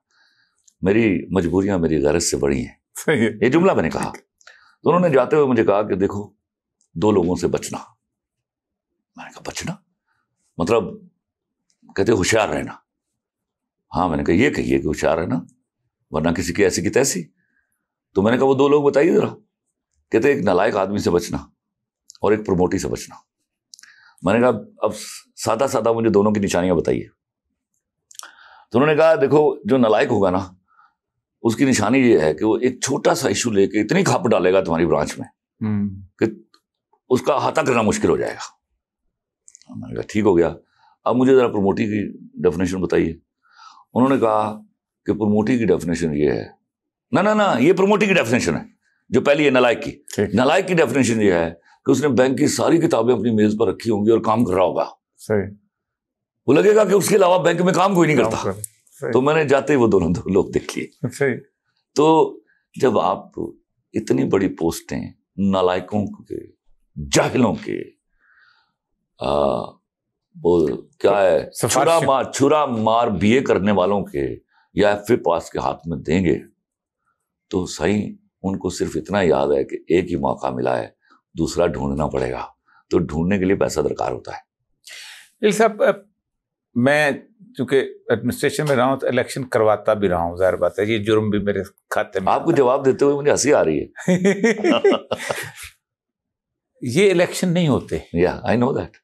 मेरी मजबूरियाँ मेरी गरज से बड़ी हैं ये जुमला मैंने कहा तो उन्होंने जाते हुए मुझे कहा कि देखो दो लोगों से बचना मैंने कहा बचना मतलब कहते होशियार रहना हाँ मैंने कहा ये कहिए कि होशियार है ना वरना किसी की ऐसी की तैसी तो मैंने कहा वो दो लोग बताइए ज़रा कहते एक नलायक आदमी से बचना और एक प्रमोटी से बचना मैंने कहा अब सादा सादा मुझे दोनों की निशानियां बताइए तो उन्होंने कहा देखो जो नलायक होगा ना उसकी निशानी ये है कि वो एक छोटा सा इशू लेके इतनी खाप डालेगा तुम्हारी ब्रांच में हम्म। कि उसका हाथा करना मुश्किल हो जाएगा मैंने कहा ठीक हो गया अब मुझे ज़रा प्रमोटी की डेफिनेशन बताइए उन्होंने कहा कि प्रमोटी की डेफिनेशन ये है ना ना ना ये प्रमोटी की डेफिनेशन है जो पहली है नलायक की नलायक की डेफिनेशन ये है कि उसने बैंक की सारी किताबें अपनी मेज पर रखी होंगी और काम कर रहा होगा वो लगेगा कि उसके अलावा बैंक में काम कोई नहीं करता तो मैंने जाते ही वो दोनों दो लोग देख लिए तो जब आप इतनी बड़ी पोस्टें नलायकों के जाहिलों के आ, वो क्या तो है छुरा मार छुरा मार बीए करने वालों के या एफ पास के हाथ में देंगे तो सही उनको सिर्फ इतना याद है कि एक ही मौका मिला है दूसरा ढूंढना पड़ेगा तो ढूंढने के लिए पैसा दरकार होता है साहब मैं चूंकि एडमिनिस्ट्रेशन में रहा हूँ तो इलेक्शन करवाता भी रहा हूँ जाहिर बात है ये जुर्म भी मेरे खाते में आपको जवाब देते हुए मुझे हंसी आ रही है ये इलेक्शन नहीं होते या आई नो दैट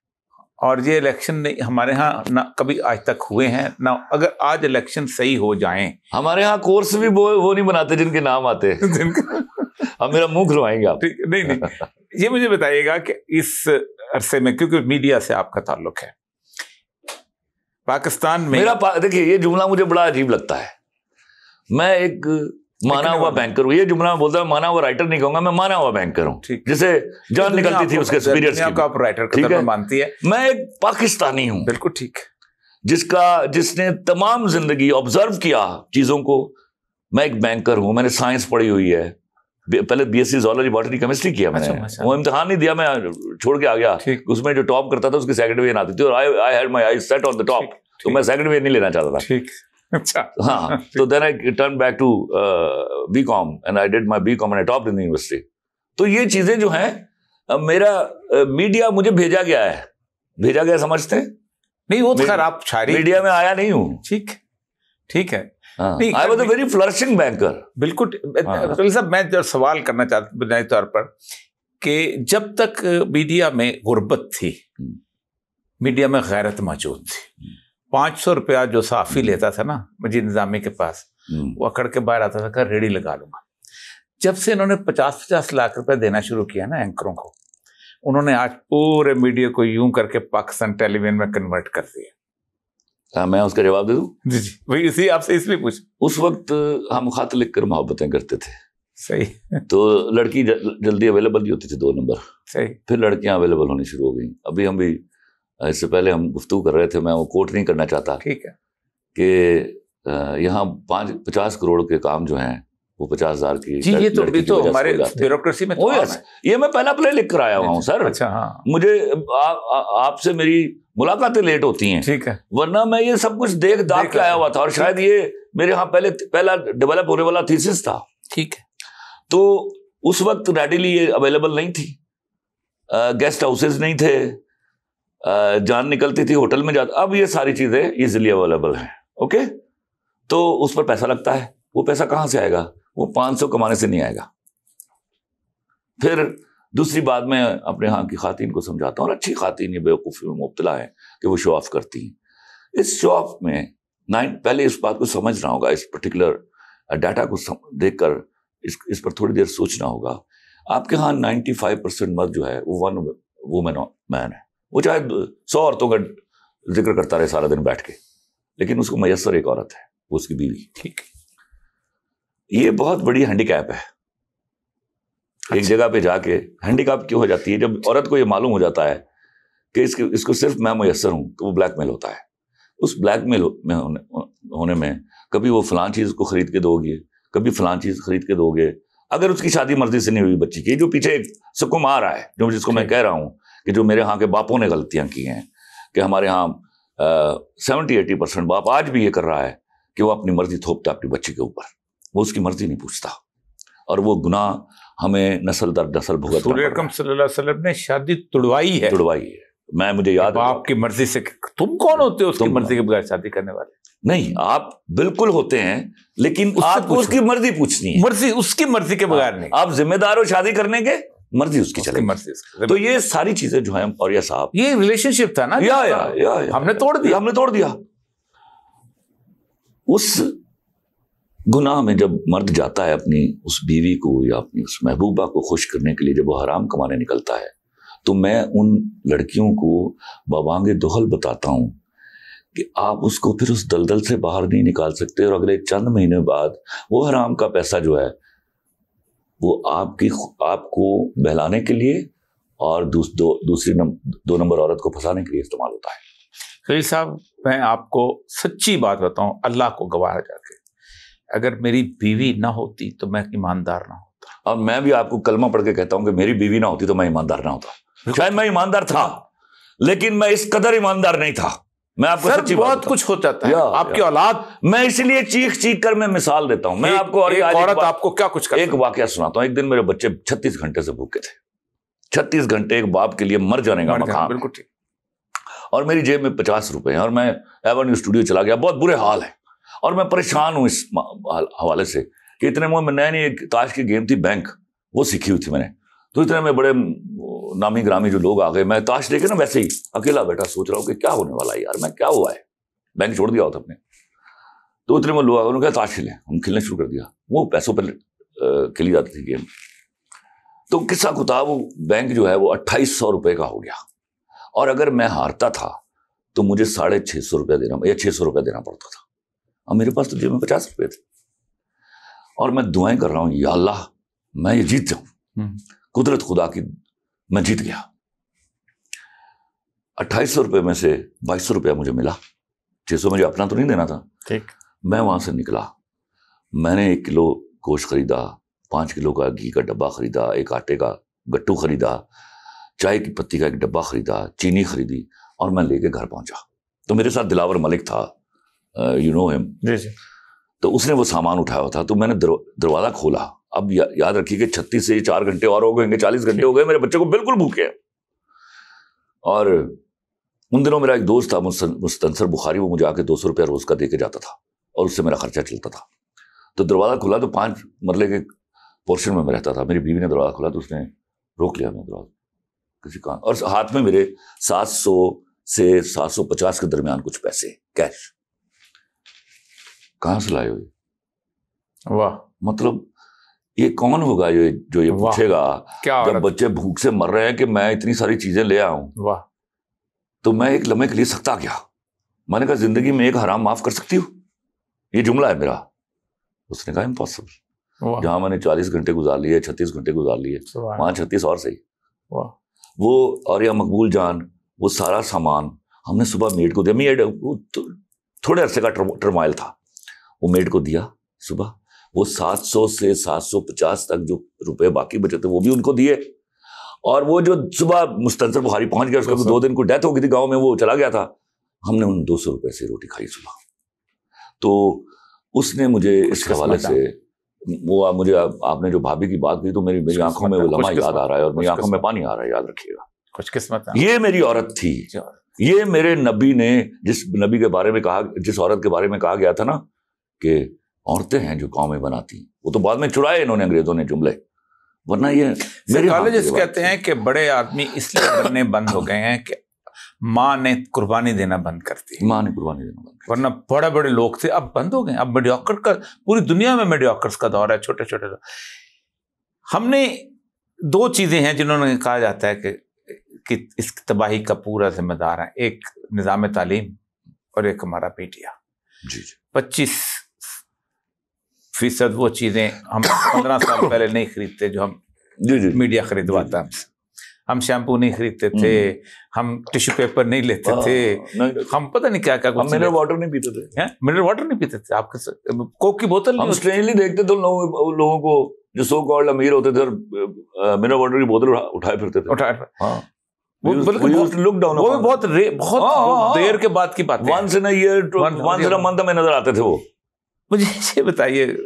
और ये इलेक्शन हमारे यहाँ ना कभी आज तक हुए हैं ना अगर आज इलेक्शन सही हो जाए हमारे यहाँ कोर्स भी वो वो नहीं बनाते जिनके नाम आते हम मेरा मुंह खुलवाएंगे आप ठीक नहीं नहीं ये मुझे बताइएगा कि इस अरसे में क्योंकि मीडिया से आपका ताल्लुक है पाकिस्तान में मेरा पा, देखिए ये जुमला मुझे बड़ा अजीब लगता है मैं एक माना हुआ बैंकर हूँ ये जुमला में बोलता है माना हुआ राइटर नहीं कहूंगा मैं माना हुआ बैंकर हूँ जिसे जान निकलती थी उसके सुपीरियर्स राइटर ठीक है मानती है मैं एक पाकिस्तानी हूँ बिल्कुल ठीक जिसका जिसने तमाम जिंदगी ऑब्जर्व किया चीजों को मैं एक बैंकर हूँ मैंने साइंस पढ़ी हुई है पहले B S C zoology botany chemistry किया मैंने अच्छा, अच्छा। वो इम्तहान नहीं दिया मैं छोड़ के आ गया उसमें जो टॉप करता था उसकी सेकंड वेन आती थी और I I had my eye set on the top तो मैं सेकंड वेन नहीं लेना चाहता था अच्छा। हाँ, तो then I turn back to B com and I did my B com and top in university तो ये चीज़ें जो हैं मेरा मीडिया मुझे भेजा गया है भेजा गया समझते हैं नहीं वो तो खैर आप शायरी मीडिया में आया नहीं हूं ठीक ठीक है I was a very flourishing banker बिल्कुल कपिल हाँ। तो साहब मैं जो सवाल करना चाहता हूँ बुनियादी तौर पर कि जब तक मीडिया में गुर्बत थी मीडिया हम्म। में गैरत मौजूद थी हम्म। पाँच सौ रुपया जो साफी लेता था ना मजीद निज़ामी के पास हम्म। वो अकड़ के बाहर आता था कहा रेडी लगा लूंगा जब से इन्होंने पचास पचास लाख रुपए देना शुरू किया ना एंकरों को उन्होंने आज पूरे मीडिया को यूं करके पाकिस्तान टेलीविजन में कन्वर्ट कर दिया हाँ मैं उसका जवाब दे दूँ जी जी वही इसी आपसे इसलिए पूछ उस वक्त हम खत लिख कर मोहब्बतें करते थे सही तो लड़की जल्दी अवेलेबल नहीं होती थी दो नंबर सही फिर लड़कियां अवेलेबल होनी शुरू हो गई अभी हम भी इससे पहले हम गुफ्तु कर रहे थे मैं वो कोट नहीं करना चाहता ठीक है कि यहाँ पाँच पचास करोड़ के काम जो हैं वो पचास हजार की जी ये तो भी तो हमारे ब्यूरोक्रेसी में तो यस ये मैं पहला प्ले लिख कर आया हुआ हूँ सर अच्छा हाँ मुझे आपसे मेरी मुलाकातें लेट होती हैं ठीक है वरना मैं ये सब कुछ देख दाख के आया हुआ था और शायद ये मेरे यहाँ पहले पहला डेवलप होने वाला थीसिस था ठीक है तो उस वक्त रेडिली ये अवेलेबल नहीं थी गेस्ट हाउसेज नहीं थे जान निकलती थी होटल में जाता अब ये सारी चीज़ें ईजिली अवेलेबल हैं ओके तो उस पर पैसा लगता है वो पैसा कहाँ से आएगा वो पांच सौ कमाने से नहीं आएगा फिर दूसरी बात मैं अपने यहाँ की खातिन को समझाता हूँ और अच्छी खातिन ये बेवकूफ़ी में मुबतला है कि वो शो ऑफ करती हैं इस शो ऑफ में नाइन पहले इस बात को समझना होगा इस पर्टिकुलर डाटा को देख कर इस इस पर थोड़ी देर सोचना होगा आपके यहाँ 95 परसेंट मर्द जो है वो वन वुमेन मैन है वो चाहे सौ औरतों का जिक्र करता रहे सारा दिन बैठ के लेकिन उसको मैसर एक औरत है उसकी बीवी ठीक ये बहुत बड़ी हैंडीकैप है अच्छा। एक जगह पे जाके हैंडीकैप क्यों हो जाती है जब औरत को ये मालूम हो जाता है कि इसके इसको सिर्फ मैं मैसर हूँ तो वो ब्लैकमेल होता है उस ब्लैकमेल में होने, होने में कभी वो फलां चीज़ को खरीद के दोगे कभी फलां चीज़ खरीद के दोगे अगर उसकी शादी मर्जी से नहीं हुई बच्ची की जो पीछे सुकुमार आए जो जिसको मैं कह रहा हूँ कि जो मेरे यहाँ के बापों ने गलतियाँ की हैं कि हमारे यहाँ सेवेंटी एटी परसेंट बाप आज भी ये कर रहा है कि वो अपनी मर्जी थोपता अपनी बच्ची के ऊपर वो उसकी मर्जी नहीं पूछता और वो गुनाह हमें नसल दर नसल भुगत वसल्लम ने शादी तुड़वाई है तुड़वाई है मैं मुझे याद बाप की मर्जी से तुम कौन होते हो उसकी मर्जी के बगैर शादी करने वाले नहीं आप बिल्कुल होते हैं लेकिन आपको उसकी मर्जी पूछनी है मर्जी उसकी मर्जी के बगैर हाँ। नहीं आप जिम्मेदार हो शादी करने के मर्जी उसकी चले मर्जी तो ये सारी चीजें जो है और साहब ये रिलेशनशिप था ना या, या, या, हमने तोड़ दिया हमने तोड़ दिया उस गुनाह में जब मर्द जाता है अपनी उस बीवी को या अपनी उस महबूबा को खुश करने के लिए जब वो हराम कमाने निकलता है तो मैं उन लड़कियों को बाबांगे दोहल बताता हूँ कि आप उसको फिर उस दलदल से बाहर नहीं निकाल सकते और अगले चंद महीने बाद वो हराम का पैसा जो है वो आपकी आपको बहलाने के लिए और दूस, दो, दूसरी नम, दो नंबर औरत को फंसाने के लिए इस्तेमाल होता है खलील साहब मैं आपको सच्ची बात बताऊं अल्लाह को गवाह जाके अगर मेरी बीवी ना होती तो मैं ईमानदार ना होता और मैं भी आपको कलमा पढ़ के कहता हूं कि मेरी बीवी ना होती तो मैं ईमानदार ना होता शायद मैं ईमानदार था लेकिन मैं इस कदर ईमानदार नहीं था मैं आपको सर, सच्ची बहुत कुछ हो जाता है आपकी औलाद मैं इसलिए चीख चीख कर मैं मिसाल देता हूं मैं आपको और एक औरत आपको क्या कुछ एक वाक्य सुनाता हूं एक दिन मेरे बच्चे छत्तीस घंटे से भूखे थे छत्तीस घंटे एक बाप के लिए मर जाने का मकान बिल्कुल ठीक और मेरी जेब में पचास रुपए हैं और मैं एवन स्टूडियो चला गया बहुत बुरे हाल है और मैं परेशान हूं इस हवाले से कि इतने में मैं नए नई एक ताश की गेम थी बैंक वो सीखी हुई थी मैंने तो इतने में बड़े नामी ग्रामी जो लोग आ गए मैं ताश लेके ना वैसे ही अकेला बैठा सोच रहा हूँ कि क्या होने वाला है यार मैं क्या हुआ है बैंक छोड़ दिया होता अपने तो उतने में लोग आ गए उन्होंने कहा ताश खेलें हम खेलना शुरू कर दिया वो पैसों पर खेली जाती थी गेम तो किस्सा कुताब बैंक जो है वो अट्ठाईस सौ रुपये का हो गया और अगर मैं हारता था तो मुझे साढ़े छः सौ रुपया देना या छः सौ रुपया देना पड़ता था और मेरे पास तो जेब में पचास रुपये थे और मैं दुआएं कर रहा हूँ या अल्लाह मैं ये जीत जाऊँ हम्म। कुदरत खुदा की मैं जीत गया अट्ठाईस सौ रुपये में से बाईस सौ रुपया मुझे मिला छह सौ मुझे अपना तो नहीं देना था ठीक मैं वहां से निकला मैंने एक किलो गोश्त खरीदा पांच किलो का घी का डब्बा खरीदा एक आटे का गट्टू खरीदा चाय की पत्ती का एक डब्बा खरीदा चीनी खरीदी और मैं लेके घर पहुंचा तो मेरे साथ दिलावर मलिक था यू नो हिम जी तो उसने वो सामान उठाया था तो मैंने दरवाज़ा खोला अब या, याद रखिए कि छत्तीस से चार घंटे और हो गएंगे चालीस घंटे हो गए मेरे बच्चे को बिल्कुल भूखे हैं और उन दिनों मेरा एक दोस्त था मुस्तंसर बुखारी वो मुझे आके दो सौ रुपया रोज का दे के जाता था और उससे मेरा खर्चा चलता था तो दरवाज़ा खुला तो पांच मरले के पोर्शन में मैं रहता था मेरी बीवी ने दरवाज़ा खुला तो उसने रोक लिया मैं दरवाज़ा किसी का और हाथ में मेरे सात सौ से सात सौ पचास के दरमियान कुछ पैसे कैश कहाँ से लाए हुए वाह मतलब ये कौन होगा ये जो ये पूछेगा जब बच्चे भूख से मर रहे हैं कि मैं इतनी सारी चीजें ले आऊं वाह तो मैं एक लम्हे के लिए सकता क्या मैंने कहा जिंदगी में एक हराम माफ कर सकती हूँ ये जुमला है मेरा उसने कहा इम्पॉसिबल जहां मैंने चालीस घंटे गुजार लिए छत्तीस घंटे गुजार लिए वहां छत्तीस और सही वो और या मकबूल जान वो सारा सामान हमने सुबह मेड को दिया मेड थोड़े अरसे का ट्रमाइल था वो मेड को दिया सुबह वो 700 से 750 तक जो रुपए बाकी बचे थे वो भी उनको दिए और वो जो सुबह मुस्तर बुहारी पहुंच गया उसका हाँ, तो दो दिन को डेथ हो गई थी गांव में वो चला गया था हमने उन दो सौ से रोटी खाई सुबह तो उसने मुझे इस हवाले से वो आप मुझे आ, आपने जो भाभी की बात की तो मेरी मेरी आंखों में वो लम्हा याद आ रहा है और मेरी आंखों में पानी आ रहा है याद रखिएगा कुछ किस्मत ये मेरी औरत थी ये मेरे नबी ने जिस नबी के बारे में कहा जिस औरत के बारे में कहा गया था ना कि औरतें हैं जो कौमें बनाती हैं वो तो बाद में चुराए इन्होंने अंग्रेजों ने जुमले वरना ये साइकोलॉजिस्ट कहते हैं कि बड़े आदमी इसलिए बनने बंद हो गए हैं कि माँ ने कुर्बानी देना बंद कर दी माँ ने कुर्बानी देना बंद वरना बड़े बड़े लोग थे अब बंद हो गए अब मेडियोकर का पूरी दुनिया में मेडियोकर्स का दौर है छोटे छोटे हमने दो चीज़ें हैं जिन्होंने कहा जाता है कि, कि इस तबाही का पूरा जिम्मेदार है एक निज़ाम तालीम और एक हमारा पीटिया जी जी पच्चीस फीसद वो चीज़ें हम पंद्रह साल पहले नहीं खरीदते जो हम जी जी मीडिया खरीदवाता हमसे हम शैम्पू नहीं खरीदते हम्म। थे हम टिश्यू पेपर नहीं लेते थे हम पता नहीं क्या क्या हम मिनरल वाटर नहीं पीते थे मिनरल वाटर नहीं पीते थे आपके कोक की बोतल हम स्ट्रेंजली देखते थे लोगों लोगों को जो सो कॉल्ड अमीर होते थे मिनरल वाटर की बोतल उठाए फिरते थे उठाए हाँ। वो बहुत बहुत हाँ, हाँ, देर के बाद की बात once in year once in month हमें नजर आते थे वो मुझे ये बताइए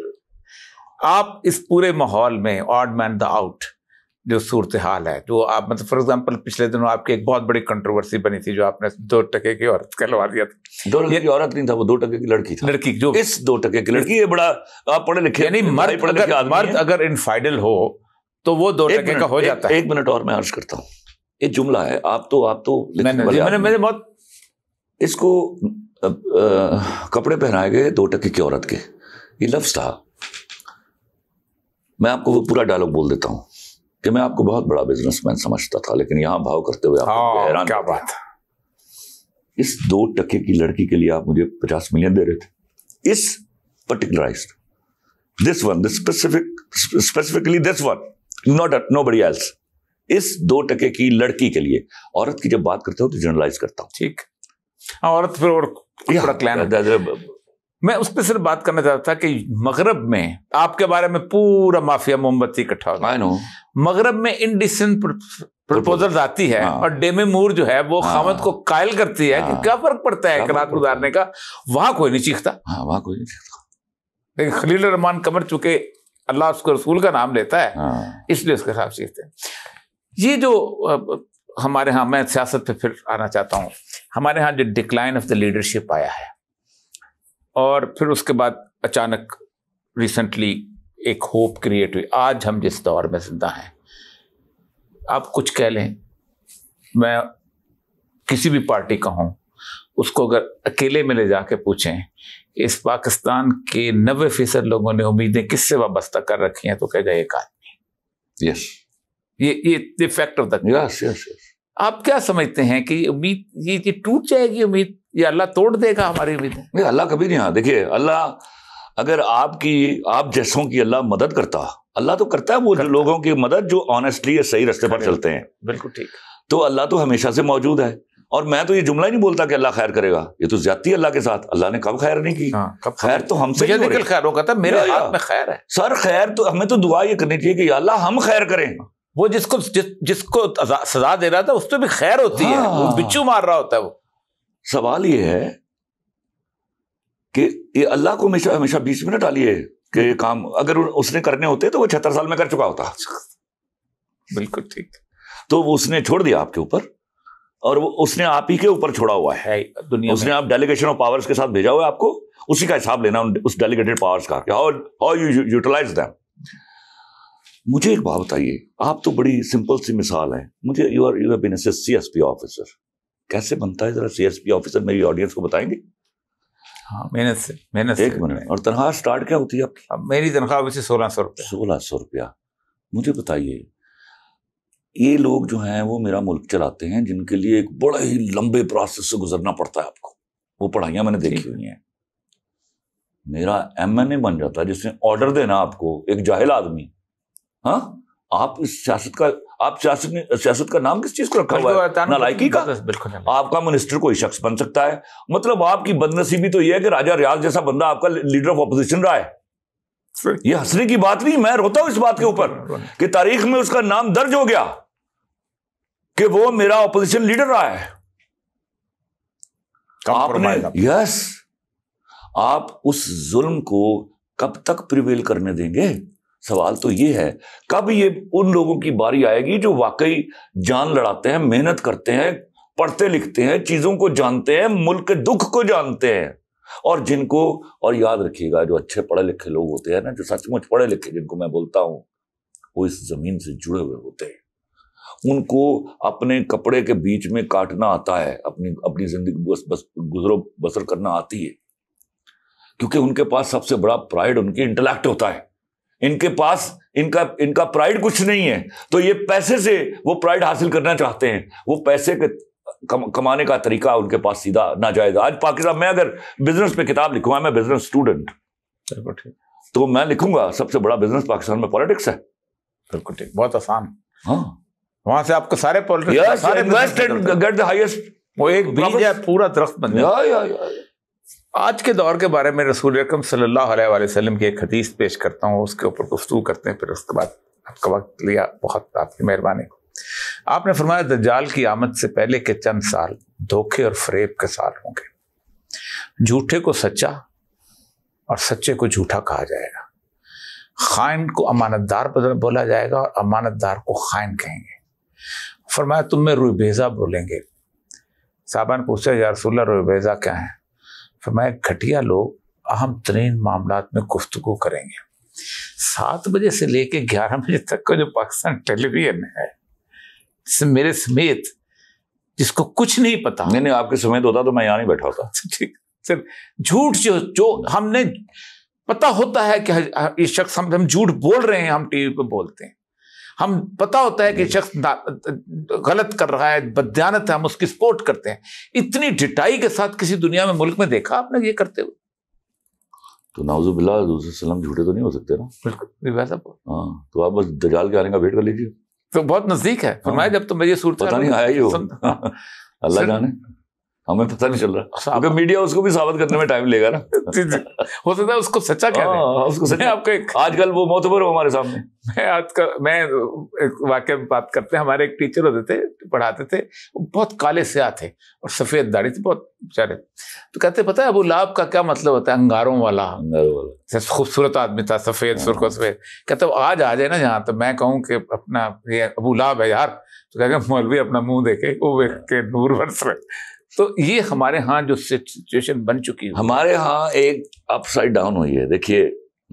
आप इस पूरे माहौल में ऑड मैन द आउट जो सूरत हाल है जो आप मतलब फॉर एग्जांपल पिछले दिनों आपकी एक बहुत बड़ी कंट्रोवर्सी बनी थी जो आपने दो टके की औरत कहलवा दिया था दो टके की औरत नहीं था वो दो टके की लड़की थी लड़की जो इस दो टके की लड़की ये बड़ा आप पढ़े लिखे यानी मर्द पढ़े मर्द अगर इनफाइडल हो तो वो दो टके का हो जाता है एक मिनट और मैं अर्ज करता हूँ ये जुमला है आप तो आप तो मैंने बहुत इसको कपड़े पहनाए गए दो टक्के की औरत के ये लफ्ज़ था मैं आपको वो पूरा डायलॉग बोल देता हूं कि मैं आपको बहुत बड़ा बिजनेसमैन समझता था लेकिन यहां भाव करते हुए आपको हाँ, हैरान क्या बात इस दो टक्के की लड़की के लिए आप मुझे पचास मिलियन दे रहे थे इस particularise this one this specific specifically this one not at nobody else इस दो टके की लड़की के लिए औरत की जब बात करते हो तो जर्नलाइज करता हूं ठीक हाँ, औरत फिर और थोड़ा क्लैन मैं उस पर सिर्फ बात करना चाहता था कि मगरब में आपके बारे में पूरा माफिया मोमबत्ती इकट्ठा होता मगरब में इनडिसेंट प्रपोजल आती है हाँ। और डेमे मूर जो है वो हाँ। खामत को कायल करती है हाँ। कि क्या फर्क पड़ता है रात गुजारने का वहां कोई नहीं चीखता हाँ वहां कोई नहीं चीखता लेकिन खलील रहमान कमर चुके अल्लाह उसके रसूल का नाम लेता है हाँ। इसलिए उसके साथ चीखते हैं ये जो हमारे यहाँ मैं सियासत पर फिर आना चाहता हूँ हमारे यहाँ जो डिक्लाइन ऑफ द लीडरशिप आया है और फिर उसके बाद अचानक रिसेंटली एक होप क्रिएट हुई आज हम जिस दौर में जिंदा हैं आप कुछ कह लें मैं किसी भी पार्टी का हूँ उसको अगर अकेले में ले जाके पूछें इस पाकिस्तान के नबे फीसद लोगों ने उम्मीदें किससे वाबस्ता कर रखी हैं तो कह गए एक आदमी यस ये ये fact of the yes yes yes आप क्या समझते हैं कि उम्मीद ये ये टूट जाएगी उम्मीद ये अल्लाह तोड़ देगा हमारी उम्मीद नहीं अल्लाह कभी नहीं हाँ देखिए अल्लाह अगर आपकी आप जैसों की अल्लाह मदद करता अल्लाह तो करता है वो करता। लोगों की मदद जो ऑनेस्टली सही रास्ते पर चलते हैं बिल्कुल ठीक तो अल्लाह तो हमेशा से मौजूद है और मैं तो ये जुमला ही नहीं बोलता कि अल्लाह खैर करेगा ये तो ज्यादा अल्लाह के साथ अल्लाह ने कब खैर नहीं की हाँ, कब खैर तो हमसे खैर होगा था मेरे हाथ में खैर है सर खैर तो हमें तो दुआ ये करनी चाहिए कि अल्लाह हम खैर करें वो जिसको जिस, जिसको सजा दे रहा था उस पर भी खैर होती हाँ। है वो हाँ। बिच्छू मार रहा होता है वो सवाल ये है कि ये अल्लाह को हमेशा हमेशा बीस मिनट डालिए कि ये काम अगर उसने करने होते तो वो छहत्तर साल में कर चुका होता बिल्कुल ठीक तो वो उसने छोड़ दिया आपके ऊपर और वो उसने आप ही के ऊपर छोड़ा हुआ है दुनिया उसने आप डेलीगेशन ऑफ पावर्स के साथ भेजा हुआ है आपको उसी का हिसाब लेना उस डेलीगेटेड पावर्स का यू यूटिलाइज दैम मुझे एक बात बताइए आप तो बड़ी सिंपल सी मिसाल है मुझे you are you have been C S P officer कैसे बनता है जरा सी एस पी ऑफिसर मेरी ऑडियंस को बताएंगे हाँ मेहनत से मेहनत एक मिनट और तनख्वाह स्टार्ट क्या होती है आपकी अब मेरी तनख्वाह वैसे सोलह सौ रुपया सोलह सौ रुपया मुझे बताइए ये लोग जो हैं वो मेरा मुल्क चलाते हैं जिनके लिए एक बड़ा ही लंबे प्रोसेस से गुजरना पड़ता है आपको वो पढ़ाइयाँ मैंने देखी हुई हैं मेरा एम एन ए बन जाता है जिसने ऑर्डर देना आपको एक जाहिल आदमी हाँ आप सियासत का आप सियासत ने सियासत का नाम किस चीज को रखा हुआ है नालायकी का बिल्कुल आपका मिनिस्टर कोई शख्स बन सकता है मतलब आपकी बदनसीबी तो यह है कि राजा रियाज जैसा बंदा आपका लीडर ऑफ अपोजिशन रहा है ये हंसने की बात नहीं मैं रोता हूं इस बात के ऊपर कि तारीख में उसका नाम दर्ज हो गया कि वो मेरा ऑपोजिशन लीडर रहा है आपने यस आप उस जुल्म को कब तक प्रिवेल करने देंगे सवाल तो ये है कब ये उन लोगों की बारी आएगी जो वाकई जान लड़ाते हैं मेहनत करते हैं पढ़ते लिखते हैं चीज़ों को जानते हैं मुल्क के दुख को जानते हैं और जिनको और याद रखिएगा जो अच्छे पढ़े लिखे लोग होते हैं ना जो सचमुच पढ़े लिखे जिनको मैं बोलता हूं वो इस ज़मीन से जुड़े हुए होते हैं उनको अपने कपड़े के बीच में काटना आता है अपनी अपनी जिंदगी बस बस गुजरो बसर करना आती है क्योंकि उनके पास सबसे बड़ा प्राइड उनकी इंटेलेक्ट होता है इनके पास इनका इनका प्राइड कुछ नहीं है तो ये पैसे से वो प्राइड हासिल करना चाहते हैं वो पैसे के कम, कमाने का तरीका उनके पास सीधा ना जाएगा आज पाकिस्तान में अगर बिजनेस पे किताब लिखूंगा मैं बिजनेस स्टूडेंट तो मैं लिखूंगा सबसे बड़ा बिजनेस पाकिस्तान में पॉलिटिक्स है बिल्कुल ठीक बहुत आसान हाँ वहां से आपको सारे पॉलिटिक्स गेट द हाईएस्ट वो एक बीज है पूरा दरख्त बन जाए आज के दौर के बारे में रसूल अकरम सल्लल्लाहु की एक हदीस पेश करता हूँ उसके ऊपर गुफ्तू करते हैं फिर उसके बाद आपका वक्त लिया बहुत आपकी मेहरबानी आपने फरमाया दज्जाल की आमद से पहले के चंद साल धोखे और फरेब के साल होंगे झूठे को सच्चा और सच्चे को झूठा कहा जाएगा खाइन को अमानतदार बोला जाएगा और अमानतदार को खाइन कहेंगे फरमाया तुम में रुबेज़ा बोलेंगे साहबा ने पूछा यारसोल्ला रुबेज़ा क्या है फरमाए घटिया लोग अहम तरीन मामला में गुफ्तु करेंगे सात बजे से लेके ग्यारह बजे तक का जो पाकिस्तान टेलीविजन है मेरे समेत जिसको कुछ नहीं पता नहीं नहीं आपके समेत होता तो मैं यहाँ नहीं बैठा होता ठीक सिर्फ झूठ जो जो हमने पता होता है कि ये शख्स हम हम झूठ बोल रहे हैं हम टीवी पे बोलते हैं हम पता होता है कि शख्स गलत कर रहा है बदयानत है हम उसकी सपोर्ट करते हैं इतनी डिटाई के साथ किसी दुनिया में मुल्क में देखा आपने ये करते हुए तो नाउजुबिल्लाम झूठे तो नहीं हो सकते ना बिल्कुल वैसा हाँ तो आप बस दजाल के आने का वेट कर लीजिए तो बहुत नजदीक है हाँ। फरमाया जब तो मेरी सूरत नहीं आया ही हो अल्लाह जाने हमें पता नहीं चल रहा अगर मीडिया अच्छा, उसको भी साबित करने में टाइम लेगा ना हो सकता है उसको सच्चा क्या आ, हाँ, उसको सच्चा आपका एक आजकल वो मोतबर हो हमारे सामने मैं आजकल मैं एक वाक्य में बात करते हैं हमारे एक टीचर होते थे पढ़ाते थे बहुत काले से थे और सफ़ेद दाढ़ी थी बहुत बेचारे तो कहते पता है अबू लाभ का क्या मतलब होता है अंगारों वाला अंगारों वाला खूबसूरत आदमी था सफ़ेद हाँ। सुरखो सफ़ेद कहते आज आ जाए ना यहाँ तो मैं कहूँ कि अपना ये अबू लाभ है यार तो कहते मौलवी अपना मुंह देखे वो देख के नूर बरस रहे तो ये हमारे यहाँ जो सिचुएशन बन चुकी है हमारे यहाँ एक अपसाइड डाउन हुई है देखिए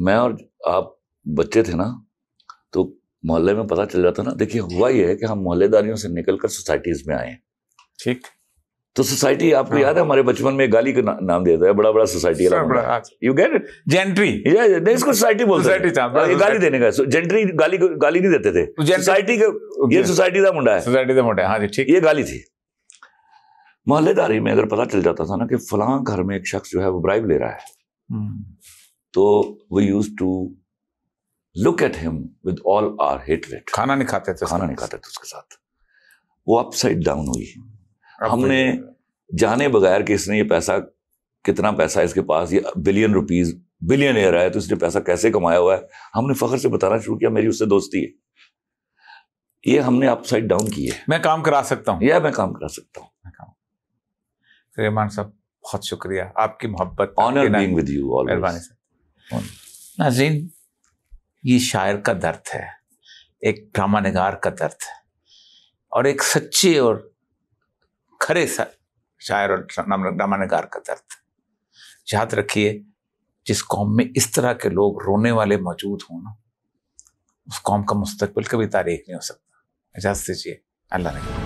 मैं और आप बच्चे थे ना तो मोहल्ले में पता चल जाता ना देखिए हुआ ये है कि हम मोहल्लेदारियों से निकल कर सोसाइटीज में आए ठीक तो सोसाइटी आपको हाँ। याद है हमारे बचपन में गाली का ना, नाम देता है बड़ा बड़ा सोसाइटी यू गेट जेंट्री इसको सोसाइटी बोलते हैं गाली देने का जेंट्री गाली गाली नहीं देते थे सोसाइटी का ये सोसाइटी का मुंडा है सोसाइटी का मुंडा है हाँ जी ठीक ये गाली थी मोहल्लेदारी में अगर पता चल जाता था ना कि फलां घर में एक शख्स जो है वो ब्राइब ले रहा है हम्म। तो we use to look at him with all our hatred खाना नहीं खाते थे खाना नहीं खाते थे उसके साथ वो अपसाइड डाउन हुई हमने जाने बगैर कि इसने ये पैसा कितना पैसा इसके पास ये बिलियन रुपीज बिलियन एयर है तो इसने पैसा कैसे कमाया हुआ है हमने फखर से बताना शुरू किया मेरी उससे दोस्ती है ये हमने अपसाइड डाउन की है मैं काम करा सकता हूँ यह मैं काम करा सकता हूँ रहमान साहब बहुत शुक्रिया आपकी मोहब्बत नाजीन ये शायर का दर्द है एक ड्रामा नगार का दर्द है और एक सच्चे और खरे शायर और ड्रामा नगार का दर्द याद रखिए जिस कौम में इस तरह के लोग रोने वाले मौजूद हों ना उस कौम का मुस्तबिल कभी तारीख नहीं हो सकता इजाज़त दीजिए अल्लाह ने